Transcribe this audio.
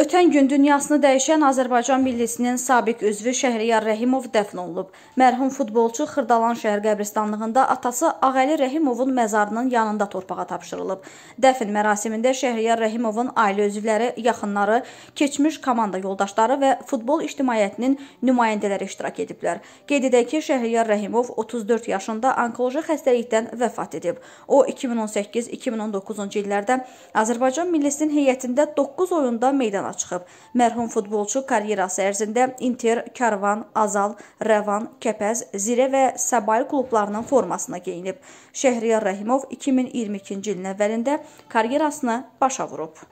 Ötən gün dünyasını dəyişən Azərbaycan millisinin sabiq üzvü Şəhriyar Rəhimov dəfn olunub. Mərhum futbolçu Xırdalan şəhər qəbristanlığında atası Ağəli Rəhimovun məzarının yanında torpağa tapşırılıb. Dəfn mərasimində Şəhriyar Rəhimovun ailə üzvləri, yaxınları, keçmiş komanda yoldaşları və futbol ictimaiyyətinin nümayəndələri iştirak ediblər. Qeyd edək ki, Şəhriyar Rəhimov 34 yaşında onkoloji xəstəlikdən vəfat edib. O 2018-2019-cu illərdə Azərbaycan millisinin heyətində 9 oyunda meydana irana çıxıb. Mərhum futbolçu karyerası ərzində Inter, Karvan, Azal, Rəvan, Kəpəz, Zirə və Səbail klublarının formasına geyinib. Şəhriyar Rəhimov 2022-ci ilin əvvəlində karyerasını başa vurub.